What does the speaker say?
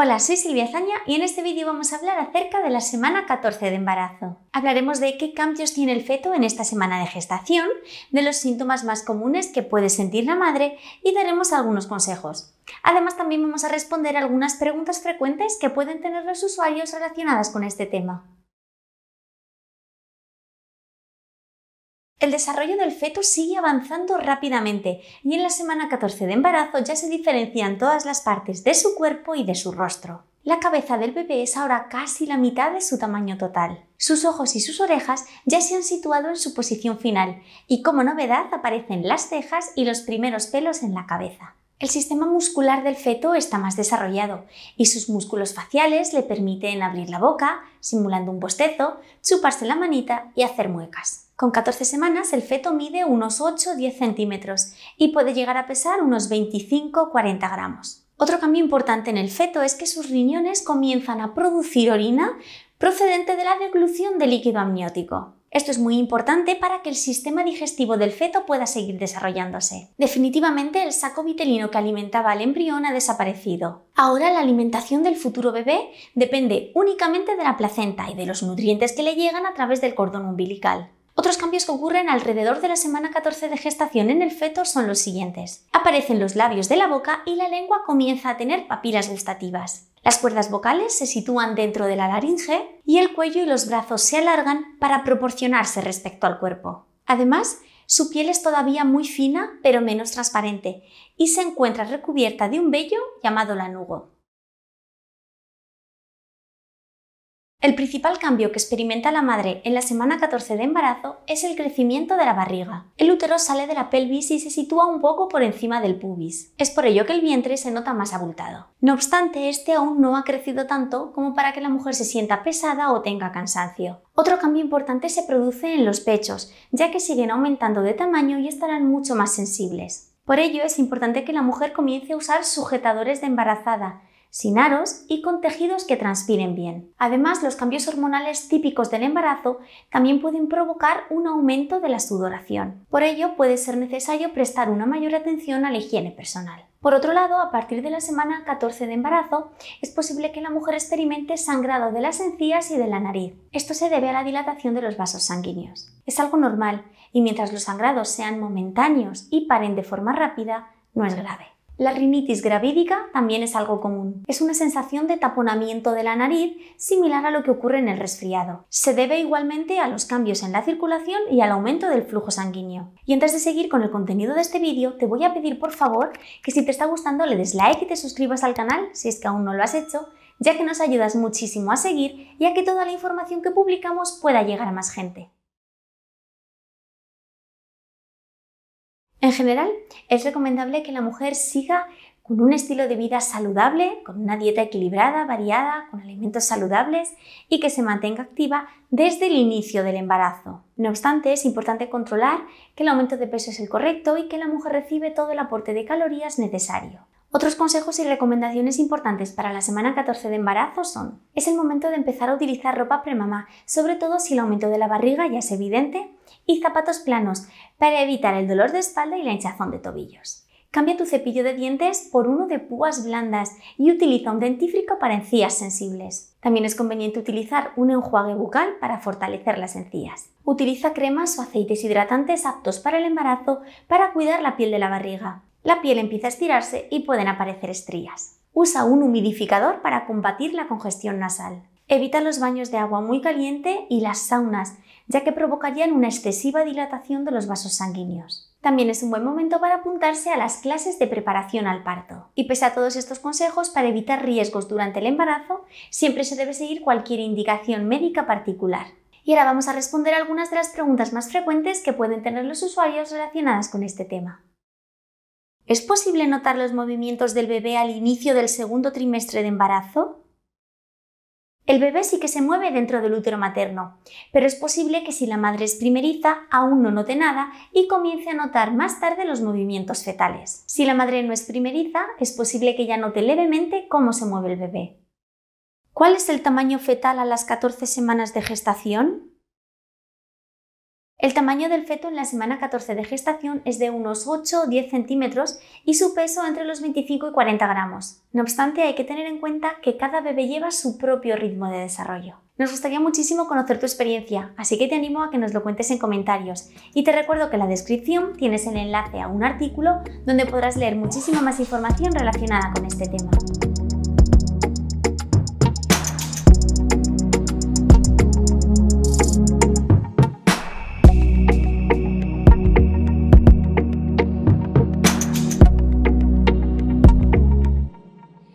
Hola, soy Silvia Zaña y en este vídeo vamos a hablar acerca de la semana 14 de embarazo. Hablaremos de qué cambios tiene el feto en esta semana de gestación, de los síntomas más comunes que puede sentir la madre y daremos algunos consejos. Además, también vamos a responder algunas preguntas frecuentes que pueden tener los usuarios relacionadas con este tema. El desarrollo del feto sigue avanzando rápidamente y en la semana 14 de embarazo ya se diferencian todas las partes de su cuerpo y de su rostro. La cabeza del bebé es ahora casi la mitad de su tamaño total. Sus ojos y sus orejas ya se han situado en su posición final y como novedad aparecen las cejas y los primeros pelos en la cabeza. El sistema muscular del feto está más desarrollado y sus músculos faciales le permiten abrir la boca, simulando un bostezo, chuparse la manita y hacer muecas. Con 14 semanas el feto mide unos 8-10 centímetros y puede llegar a pesar unos 25-40 gramos. Otro cambio importante en el feto es que sus riñones comienzan a producir orina procedente de la deglución de líquido amniótico. Esto es muy importante para que el sistema digestivo del feto pueda seguir desarrollándose. Definitivamente el saco vitelino que alimentaba al embrión ha desaparecido. Ahora la alimentación del futuro bebé depende únicamente de la placenta y de los nutrientes que le llegan a través del cordón umbilical. Otros cambios que ocurren alrededor de la semana 14 de gestación en el feto son los siguientes. Aparecen los labios de la boca y la lengua comienza a tener papilas gustativas. Las cuerdas vocales se sitúan dentro de la laringe y el cuello y los brazos se alargan para proporcionarse respecto al cuerpo. Además, su piel es todavía muy fina pero menos transparente y se encuentra recubierta de un vello llamado lanugo. El principal cambio que experimenta la madre en la semana 14 de embarazo es el crecimiento de la barriga. El útero sale de la pelvis y se sitúa un poco por encima del pubis. Es por ello que el vientre se nota más abultado. No obstante, este aún no ha crecido tanto como para que la mujer se sienta pesada o tenga cansancio. Otro cambio importante se produce en los pechos, ya que siguen aumentando de tamaño y estarán mucho más sensibles. Por ello es importante que la mujer comience a usar sujetadores de embarazada, sin aros y con tejidos que transpiren bien. Además, los cambios hormonales típicos del embarazo también pueden provocar un aumento de la sudoración. Por ello, puede ser necesario prestar una mayor atención a la higiene personal. Por otro lado, a partir de la semana 14 de embarazo, es posible que la mujer experimente sangrado de las encías y de la nariz. Esto se debe a la dilatación de los vasos sanguíneos. Es algo normal y mientras los sangrados sean momentáneos y paren de forma rápida, no es grave. La rinitis gravídica también es algo común. Es una sensación de taponamiento de la nariz similar a lo que ocurre en el resfriado. Se debe igualmente a los cambios en la circulación y al aumento del flujo sanguíneo. Y antes de seguir con el contenido de este vídeo, te voy a pedir por favor que si te está gustando le des like y te suscribas al canal si es que aún no lo has hecho, ya que nos ayudas muchísimo a seguir y a que toda la información que publicamos pueda llegar a más gente. En general, es recomendable que la mujer siga con un estilo de vida saludable, con una dieta equilibrada, variada, con alimentos saludables y que se mantenga activa desde el inicio del embarazo. No obstante, es importante controlar que el aumento de peso es el correcto y que la mujer recibe todo el aporte de calorías necesario. Otros consejos y recomendaciones importantes para la semana 14 de embarazo son, es el momento de empezar a utilizar ropa premamá, sobre todo si el aumento de la barriga ya es evidente, y zapatos planos para evitar el dolor de espalda y la hinchazón de tobillos. Cambia tu cepillo de dientes por uno de púas blandas y utiliza un dentífrico para encías sensibles. También es conveniente utilizar un enjuague bucal para fortalecer las encías. Utiliza cremas o aceites hidratantes aptos para el embarazo para cuidar la piel de la barriga la piel empieza a estirarse y pueden aparecer estrías. Usa un humidificador para combatir la congestión nasal. Evita los baños de agua muy caliente y las saunas, ya que provocarían una excesiva dilatación de los vasos sanguíneos. También es un buen momento para apuntarse a las clases de preparación al parto. Y pese a todos estos consejos, para evitar riesgos durante el embarazo, siempre se debe seguir cualquier indicación médica particular. Y ahora vamos a responder algunas de las preguntas más frecuentes que pueden tener los usuarios relacionadas con este tema. ¿Es posible notar los movimientos del bebé al inicio del segundo trimestre de embarazo? El bebé sí que se mueve dentro del útero materno, pero es posible que si la madre es primeriza aún no note nada y comience a notar más tarde los movimientos fetales. Si la madre no es primeriza, es posible que ya note levemente cómo se mueve el bebé. ¿Cuál es el tamaño fetal a las 14 semanas de gestación? El tamaño del feto en la semana 14 de gestación es de unos 8 o 10 centímetros y su peso entre los 25 y 40 gramos. No obstante, hay que tener en cuenta que cada bebé lleva su propio ritmo de desarrollo. Nos gustaría muchísimo conocer tu experiencia, así que te animo a que nos lo cuentes en comentarios. Y te recuerdo que en la descripción tienes el enlace a un artículo donde podrás leer muchísima más información relacionada con este tema.